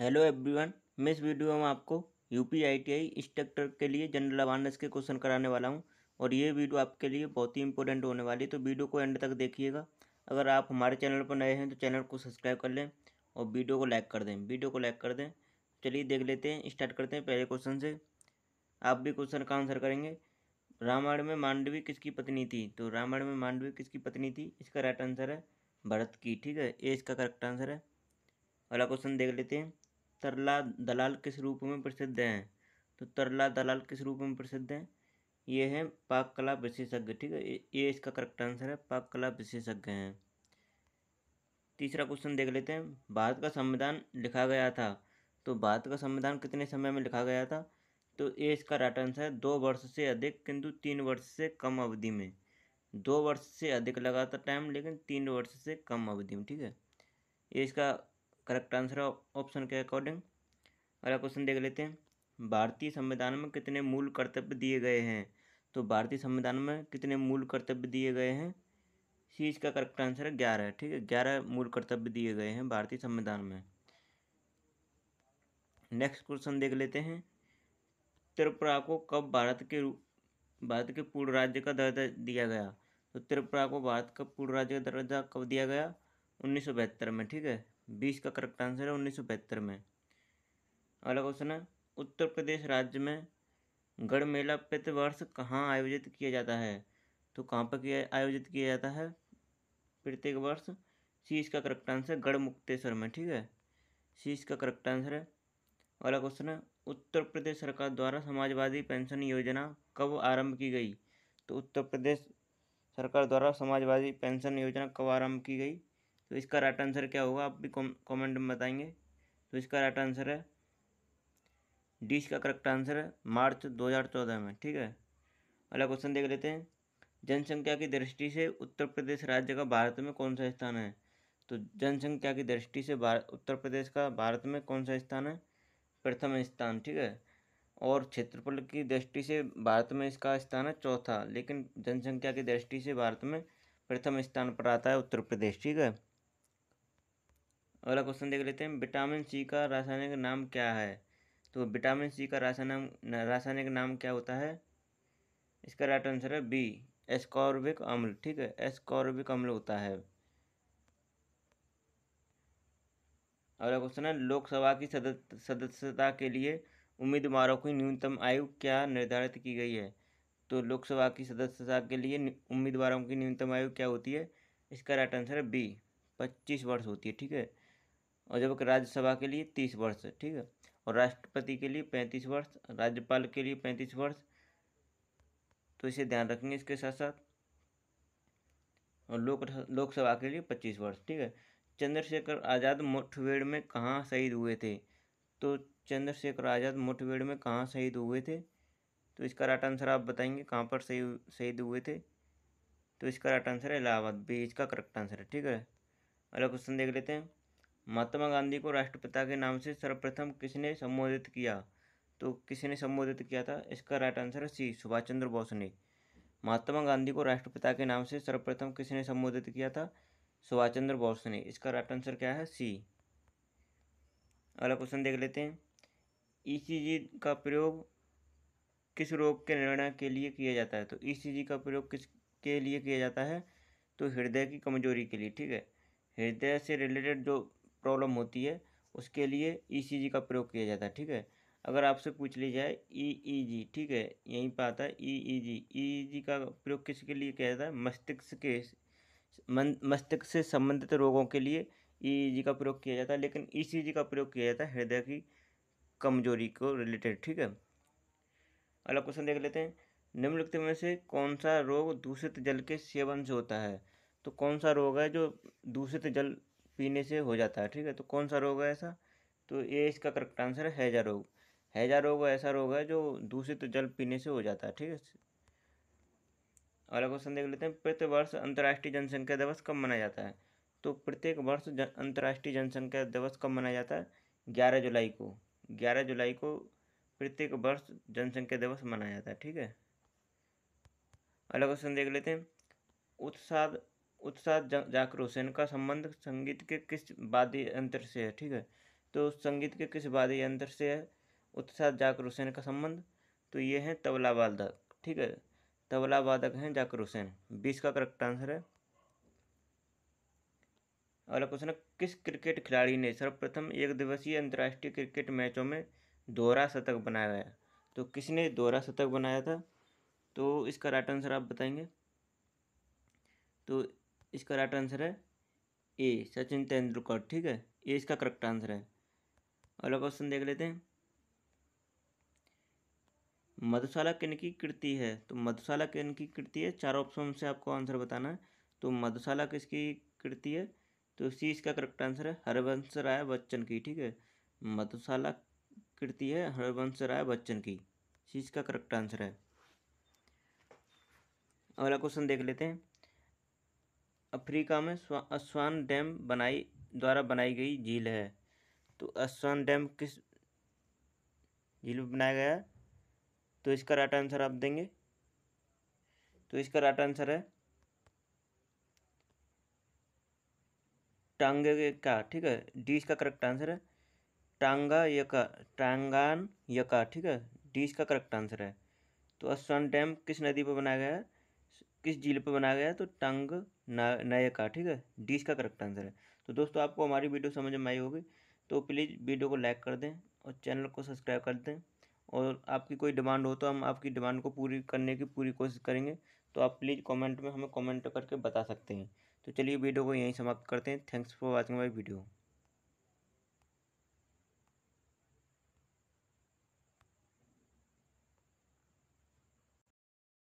hello everyone मैं इस video में आपको U P I T I instructor के लिए जनरल अवारनेस के क्वेश्चन कराने वाला हूं और ये वीडियो आपके लिए बहुत ही इंपॉर्टेंट होने वाली है तो वीडियो को एंड तक देखिएगा अगर आप हमारे चैनल पर नए हैं तो चैनल को सब्सक्राइब कर लें और वीडियो को लाइक कर दें वीडियो को लाइक कर दें चलिए देख लेते हैं स्टार्ट करते हैं पहले क्वेश्चन से आप भी क्वेश्चन का आंसर करेंगे रामायण में मांडवी किसकी पत्नी थी तो रामायण में मांडवी किसकी पत्नी थी इसका राइट आंसर है भरत की ठीक है ए इसका करेक्ट आंसर है अगला क्वेश्चन देख लेते हैं तरला दलाल किस रूप में प्रसिद्ध हैं तो तरला दलाल किस रूप में प्रसिद्ध हैं ये है पाक कला विशेषज्ञ ठीक है ये इसका करेक्ट आंसर है पाक कला विशेषज्ञ हैं तीसरा क्वेश्चन देख लेते हैं भारत का संविधान लिखा गया था तो भारत का संविधान कितने समय में लिखा गया था तो ये इसका राइट आंसर है दो वर्ष से अधिक किंतु तीन वर्ष से कम अवधि में दो वर्ष से अधिक लगा था टाइम लेकिन तीन वर्ष से कम अवधि में ठीक है ये इसका करेक्ट आंसर है ऑप्शन के अकॉर्डिंग अगला क्वेश्चन देख लेते हैं भारतीय संविधान में कितने मूल कर्तव्य दिए गए हैं तो भारतीय संविधान में कितने मूल कर्तव्य दिए गए हैं सी इसका करेक्ट आंसर है ग्यारह ठीक है ग्यारह मूल कर्तव्य दिए गए हैं भारतीय संविधान में नेक्स्ट क्वेश्चन देख लेते हैं त्रिपुरा को कब भारत के भारत के पूर्ण राज्य का दर्जा दिया गया तो त्रिपुरा को भारत का पूर्ण राज्य का दर्जा कब दिया गया उन्नीस में ठीक है बीस का करेक्ट आंसर है उन्नीस में अगला क्वेश्चन है उत्तर प्रदेश राज्य में गढ़ मेला प्रतिवर्ष कहाँ आयोजित किया जाता है तो कहाँ पर किया आयोजित किया जाता है प्रत्येक वर्ष सी इसका करेक्ट आंसर गढ़ मुक्तेश्वर में ठीक है सी इसका करेक्ट आंसर है अगला क्वेश्चन है उत्तर प्रदेश सरकार द्वारा समाजवादी पेंशन योजना कब आरंभ की गई तो उत्तर प्रदेश सरकार द्वारा समाजवादी पेंशन योजना कब आरंभ की गई तो इसका राइट आंसर क्या होगा आप भी कमेंट में बताएंगे तो इसका राइट आंसर है डी का करेक्ट आंसर है मार्च 2014 में ठीक है अगला क्वेश्चन देख लेते हैं जनसंख्या की दृष्टि से उत्तर प्रदेश राज्य का भारत में कौन सा स्थान है तो जनसंख्या की दृष्टि से उत्तर प्रदेश का भारत में कौन सा स्थान है प्रथम स्थान ठीक है और क्षेत्रफल की दृष्टि से भारत में इसका स्थान है चौथा लेकिन जनसंख्या की दृष्टि से भारत में प्रथम स्थान पर आता है उत्तर प्रदेश ठीक है अगला क्वेश्चन देख लेते हैं विटामिन सी का रासायनिक नाम क्या है तो विटामिन सी का रासायनिक रासायनिक नाम क्या होता है इसका राइट आंसर है बी एस्कॉर्बिक अम्ल ठीक है एस्कॉर्बिक अम्ल होता है अगला क्वेश्चन है लोकसभा की सदस्यता के लिए उम्मीदवारों की न्यूनतम आयु क्या निर्धारित की गई है तो लोकसभा की सदस्यता के लिए उम्मीदवारों की न्यूनतम आयु क्या होती है इसका राइट आंसर है बी पच्चीस वर्ष होती है ठीक है और जबकि राज्यसभा के लिए तीस वर्ष ठीक है और राष्ट्रपति के लिए पैंतीस वर्ष राज्यपाल के लिए पैंतीस वर्ष तो इसे ध्यान रखेंगे इसके साथ साथ और लोक लोकसभा के लिए पच्चीस वर्ष ठीक है चंद्रशेखर आज़ाद मुठभेड़ में कहाँ शहीद हुए थे तो चंद्रशेखर आज़ाद मुठभेड़ में कहाँ शहीद हुए थे तो इसका राइट आंसर आप बताएंगे कहाँ पर शहीद शहीद हुए थे तो इसका राइट आंसर है इलाहाबाद बी इसका करेक्ट आंसर है ठीक है अगला क्वेश्चन देख लेते हैं महात्मा गांधी को राष्ट्रपिता के नाम से सर्वप्रथम किसने संबोधित किया तो किसने संबोधित किया था इसका राइट आंसर है सी सुभाष चंद्र बोस ने महात्मा गांधी को राष्ट्रपिता के नाम से सर्वप्रथम किसने संबोधित किया था सुभाष चंद्र बोस ने इसका राइट आंसर क्या है सी अगला क्वेश्चन देख लेते हैं ई e का प्रयोग किस रोग के निर्णय के लिए किया जाता है तो ई e का प्रयोग किस के लिए किया जाता है तो हृदय की कमजोरी के लिए ठीक है हृदय से रिलेटेड जो प्रॉब्लम होती है उसके लिए ई e का प्रयोग किया जाता है ठीक है अगर आपसे पूछ ली जाए ई e जी e ठीक है यहीं पर आता है ई ईईजी जी ई जी का प्रयोग किसके लिए किया जाता है मस्तिष्क के मस्तिष्क से संबंधित रोगों के लिए ई जी का प्रयोग किया जाता है लेकिन ई सी जी का प्रयोग किया जाता है हृदय की कमजोरी को रिलेटेड ठीक है अगला क्वेश्चन देख लेते हैं निम्नलिखित में से कौन सा रोग दूषित जल के सेवन से होता है तो कौन सा रोग है जो दूषित जल पीने से हो जाता है ठीक है तो कौन सा रोग है ऐसा तो ये इसका करेक्ट आंसर है हैजा रोग हैजा रोग ऐसा रोग है जो दूषित तो जल पीने से हो जाता है ठीक है अगला क्वेश्चन देख लेते हैं प्रत्येक वर्ष अंतर्राष्ट्रीय जनसंख्या दिवस कब मनाया जाता है तो प्रत्येक वर्ष अंतर्राष्ट्रीय जनसंख्या दिवस कब मनाया जाता है ग्यारह जुलाई को ग्यारह जुलाई को प्रत्येक वर्ष जनसंख्या दिवस मनाया जाता है ठीक है अगला क्वेश्चन देख लेते हैं उत्साह उत्साह जाकर हुसैन का संबंध संगीत के किस वाद्य यंत्र से है ठीक है तो संगीत के किस वाद्य यंत्र से है उत्साह जाकर हुसैन का संबंध तो ये है तबला वादक ठीक है तबला वादक हैं जाकर हुसैन बीस का करेक्ट आंसर है अगला क्वेश्चन है किस क्रिकेट खिलाड़ी ने सर्वप्रथम एक दिवसीय अंतर्राष्ट्रीय क्रिकेट मैचों में दोहरा शतक बनाया है तो किसने दोहरा शतक बनाया था तो इसका राइट आंसर आप बताएंगे तो इसका राइट आंसर है ए सचिन तेंदुलकर ठीक है ये इसका करेक्ट आंसर है अगला क्वेश्चन देख लेते हैं मधुशाला किन की कृति है तो मधुशाला किन की कृति है चार ऑप्शन से आपको आंसर बताना है तो मधुशाला किसकी कृति है तो सी इसका करेक्ट आंसर है हरिवंश राय बच्चन की ठीक है मधुशाला कृति है हरिवंश राय बच्चन की सी इसका करेक्ट आंसर है अगला क्वेश्चन देख लेते हैं अफ्रीका में अस्वान डैम बनाई द्वारा बनाई गई झील है तो अस्वान डैम किस झील में बनाया गया तो इसका राइट आंसर आप देंगे तो इसका राइट आंसर है टांगे का ठीक है डी इसका करेक्ट आंसर है टांगा यका टांगान यका ठीक है डी इसका करेक्ट आंसर है तो अस्वान डैम किस नदी पर बनाया गया है किस झील पर बनाया गया है तो टंग नय का ठीक है डी का करेक्ट आंसर है तो दोस्तों आपको हमारी वीडियो समझ में आई होगी तो प्लीज़ वीडियो को लाइक कर दें और चैनल को सब्सक्राइब कर दें और आपकी कोई डिमांड हो तो हम आपकी डिमांड को पूरी करने की पूरी कोशिश करेंगे तो आप प्लीज़ कमेंट में हमें कमेंट करके बता सकते हैं तो चलिए वीडियो को यहीं समाप्त करते हैं thanks for watching my video